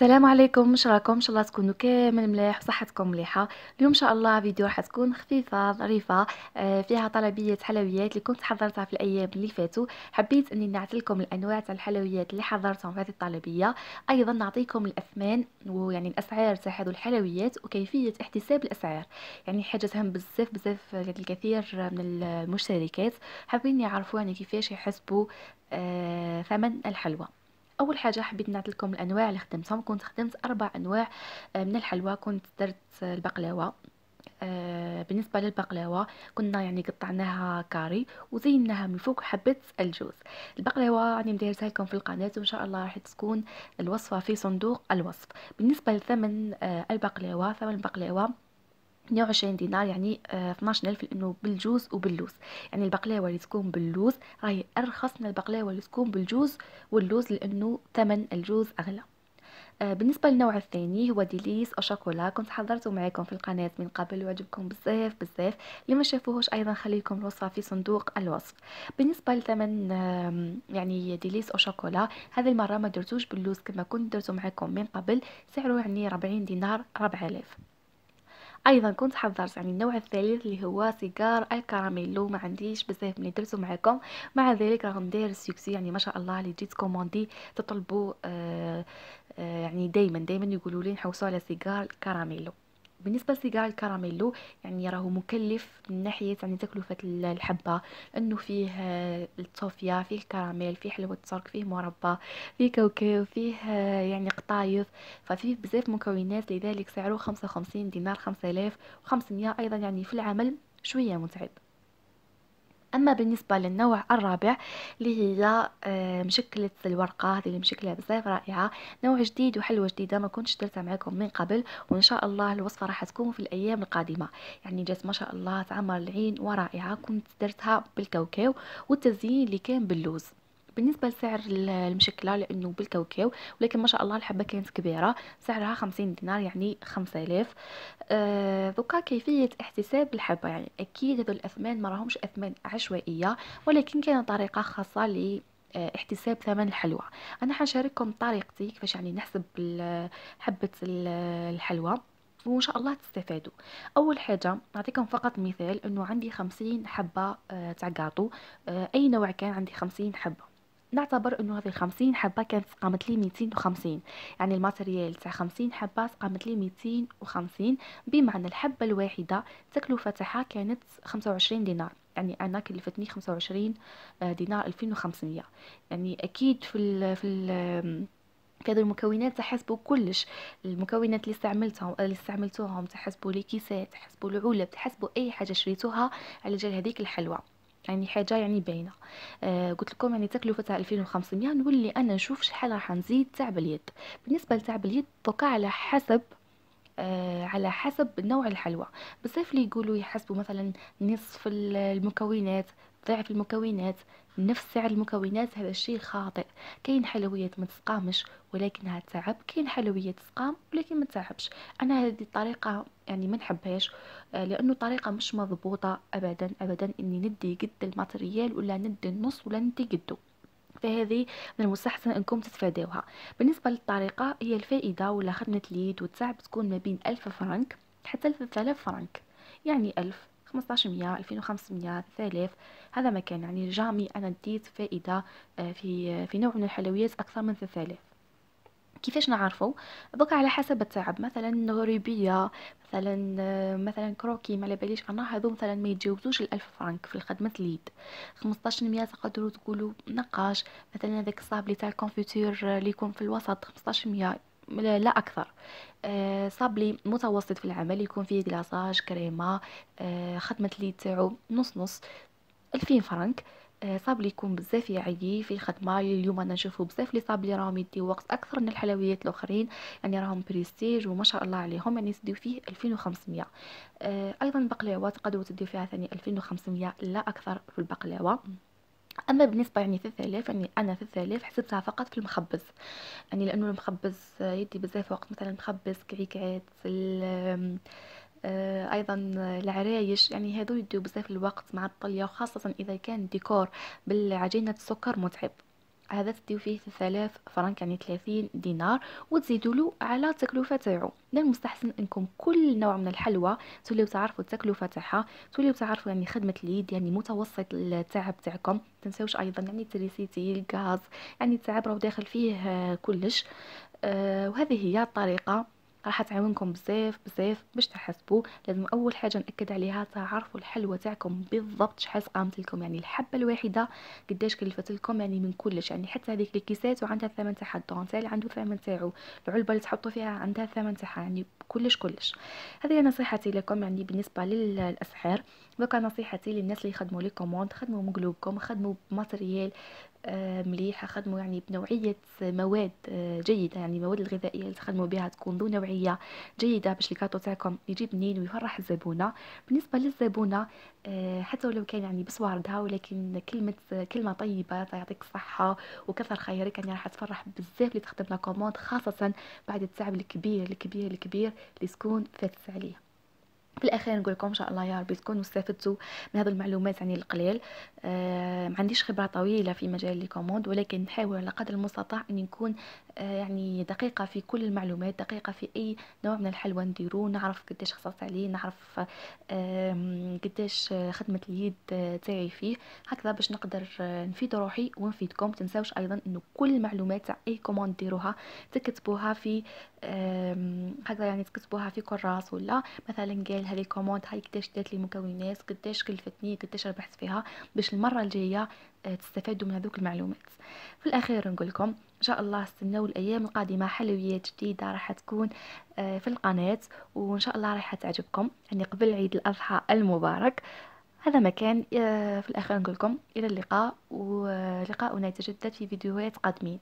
السلام عليكم واش راكم ان شاء الله تكونوا كامل مليح وصحتكم مليحه اليوم ان شاء الله فيديو راح تكون خفيفه ظريفه آه، فيها طلبيه حلويات اللي كنت حضرتها في الايام اللي فاتوا حبيت اني نعطي لكم الانواع تاع الحلويات اللي حضرتهم في هذه الطلبيه ايضا نعطيكم الاثمان ويعني الاسعار تاع هذو الحلويات وكيفيه احتساب الاسعار يعني حاجه تهم بزاف بزاف الكثير من المشتركات حابين يعرفوا يعني كيفاش يحسبوا آه، ثمن الحلوى اول حاجه حبيت نعطيكم الانواع اللي خدمتهم كنت خدمت اربع انواع آه، من الحلوى كنت درت البقلاوه آه، بالنسبه للبقلاوه كنا يعني قطعناها كاري وزيناها من فوق حبه الجوز البقلاوه يعني مديرتها لكم في القناه وان شاء الله راح تكون الوصفه في صندوق الوصف بالنسبه لثمن آه، البقلاوه ثمن البقلاوه 120 دينار يعني 12000 آه، لانه بالجوز وباللوز يعني البقلاوه اللي تكون باللوز راهي ارخص من البقلاوه اللي تكون بالجوز واللوز لانه ثمن الجوز اغلى آه، بالنسبه للنوع الثاني هو ديليس او شوكولا كنت حضرته معكم في القناه من قبل وعجبكم بزاف بزاف اللي ما شافوهوش ايضا خليكم الوصفه في صندوق الوصف بالنسبه لثمن يعني ديليس او شوكولا هذه المره ما درتوش باللوز كما كنت درته معكم من قبل سعره يعني 40 دينار 4000 ايضا كنت حضرت يعني النوع الثالث اللي هو سيجار الكراميلو ما عنديش بزاف ملي درتو معكم مع ذلك راه داير السكسي يعني ما شاء الله اللي جيت كوموندي تطلبوا آه آه يعني دائما دائما يقولوا لي نحوسوا على سيجار الكراميلو بالنسبه لسيجار الكراميلو يعني راهو مكلف من ناحيه يعني تكلفه الحبه لانه فيه آه، الطوفيا فيه الكراميل فيه حلوى الترك فيه مربى فيه كاوكاو فيه آه، يعني قطايف ففيه بزاف مكونات لذلك سعره 55 دينار 5500 ايضا يعني في العمل شويه متعب اما بالنسبه للنوع الرابع اللي هي آه، مشكله الورقه هذه اللي مشكله بزاف رائعه نوع جديد وحلوه جديده ما كنتش درتها معكم من قبل وان شاء الله الوصفه راح تكون في الايام القادمه يعني جات ما شاء الله تعمر العين ورائعه كنت درتها بالكاوكاو والتزيين اللي كان باللوز بالنسبه لسعر المشكله لانه بالكاوكاو ولكن ما شاء الله الحبه كانت كبيره سعرها 50 دينار يعني 5000 آه كيفيه احتساب الحبه يعني اكيد هذو الاثمان ما راهمش اثمان عشوائيه ولكن كاينه طريقه خاصه ل آه، احتساب ثمن الحلوى انا حنشارككم طريقتي كيفاش يعني نحسب حبه الحلوى وان شاء الله تستفادوا اول حاجه نعطيكم فقط مثال انه عندي خمسين حبه آه، تاع كاطو آه، اي نوع كان عندي خمسين حبه نعتبر انه هذه 50 حبه كانت قامت لي 250 يعني الماتريال تاع 50 حبه قامت لي 250 بمعنى الحبه الواحده تكلفتها تاعها كانت 25 دينار يعني انا كلفتني 25 آه، دينار 2500 يعني اكيد في الـ في في كادو المكونات تحسبوا كلش المكونات اللي استعملتهم اللي استعملتوهم تحسبوا لي كيسات تحسبوا العلب تحسبوا اي حاجه شريتوها على جال هذيك الحلوه يعني حاجه يعني باينه آه قلت لكم يعني تكلفه تاع 2500 نولي انا نشوف شحال راح نزيد تاع باليد بالنسبه لتاع باليد دوكا على حسب آه على حسب نوع الحلوى بزاف اللي يقولوا يحسبوا مثلا نصف المكونات ضعف المكونات نفس سعر المكونات هذا الشيء خاطئ كاين حلويات ما تسقامش ولكنها تعب كاين حلويات تسقام ولكن ما تعبش انا هذه الطريقه يعني ما نحبهاش آه، لانه طريقه مش مضبوطه ابدا ابدا اني ندي قد الماتريال ولا ندي النص ولا ندي قدو فهذه من المستحسن انكم تتفاداوها بالنسبه للطريقه هي الفائده ولا خدمه اليد والتعب تكون ما بين 1000 فرنك حتى 3000 فرنك يعني ألف وخمس 2500 3000 هذا ما كان يعني جامي انا ديت فائده آه، في آه، في نوع من الحلويات اكثر من 3000 كيفاش نعرفه بقى على حسب التعب مثلا غريبيه مثلا آه، مثلا كروكي ما باليش انا هذو مثلا ما يتجاوزوش الألف فرنك في الخدمه اليد 1500 تقدروا تقولوا نقاش مثلا هذاك الصابلي تاع الكونفيتور اللي يكون في الوسط 1500 لا اكثر آه، صابلي متوسط في العمل يكون فيه كلاصاج كريمه آه، خدمه لي تاعو نص نص الفين فرنك آه، صابلي يكون بزاف يعيي في الخدمه اليوم انا نشوفو بزاف لي صابلي راهم يديو وقت اكثر من الحلويات الاخرين يعني راهم بريستيج وما شاء الله عليهم يعني يسديو فيه 2500 ايضا بقلاوه تقدروا تديو فيها ثاني 2500 لا اكثر في البقلاوه اما بالنسبه يعني 3000 يعني انا 3000 حسبتها فقط في المخبز يعني لانه المخبز يدي بزاف وقت مثلا مخبز كعكات آه ايضا العرايش يعني هادو يديو بزاف الوقت مع الطليه وخاصه اذا كان ديكور بالعجينه السكر متعب هذا تديو فيه ثلاث فرنك يعني 30 دينار وتزيدوا له على التكلفه تاعو من المستحسن انكم كل نوع من الحلوى توليو تعرفوا التكلفه تاعها توليو تعرفوا يعني خدمه اليد يعني متوسط التعب تاعكم تنساوش ايضا يعني التريسيتي الغاز يعني التعب راه داخل فيه كلش آه وهذه هي الطريقه راح تعاونكم بزاف بزاف باش تحسبوا لازم اول حاجه ناكد عليها تعرفوا الحلوه تاعكم بالضبط شحال قامت لكم يعني الحبه الواحده قداش كلفت لكم يعني من كلش يعني حتى هذيك الكيسات وعندها الثمن تاعها الدونتيل عنده الثمن تاعو العلبه اللي تحطوا فيها عندها الثمن تاعها يعني كلش كلش هذه نصيحتي لكم يعني بالنسبه للاسعار دوكا نصيحتي للناس اللي يخدموا لي كوموند خدموا مقلوبكم خدموا بماتريال آه، مليحه خدموا يعني بنوعيه مواد آه، جيده يعني المواد الغذائيه اللي تخدموا بها تكون ذو نوعيه جيده باش الكاطو تاعكم يجي بنين ويفرح الزبونه بالنسبه للزبونه آه، حتى ولو كان يعني بصواردها ولكن كلمه كلمه طيبه يعطيك الصحه وكثر خيرك يعني راح تفرح بزاف اللي تخدم لا كوموند خاصه بعد التعب الكبير الكبير الكبير اللي تكون فاتت عليه بالاخير نقول لكم ان شاء الله يا ربي تكونوا استفدتوا من هذه المعلومات يعني القليل آه ما عنديش خبره طويله في مجال لي كوموند ولكن نحاول على قدر المستطاع ان نكون آه، يعني دقيقة في كل المعلومات دقيقة في أي نوع من الحلوى نديرو نعرف قداش خصصت عليه نعرف قداش خدمة اليد تاعي فيه هكذا باش نقدر آه، نفيد روحي ونفيدكم تنساوش أيضا أنه كل المعلومات تاع أي كوموند ديروها تكتبوها في هكذا يعني تكتبوها في كراس ولا مثلا قال هذه كوموند هاي قداش دات لي مكونات قداش كلفتني قداش ربحت فيها باش المرة الجاية آه، تستفادوا من هذوك المعلومات في الأخير نقول لكم ان شاء الله استناو الايام القادمه حلويات جديده راح تكون آه، في القناه وان شاء الله راح تعجبكم يعني قبل عيد الاضحى المبارك هذا ما كان آه، في الاخير نقول لكم الى اللقاء ولقاؤنا يتجدد في فيديوهات قادمين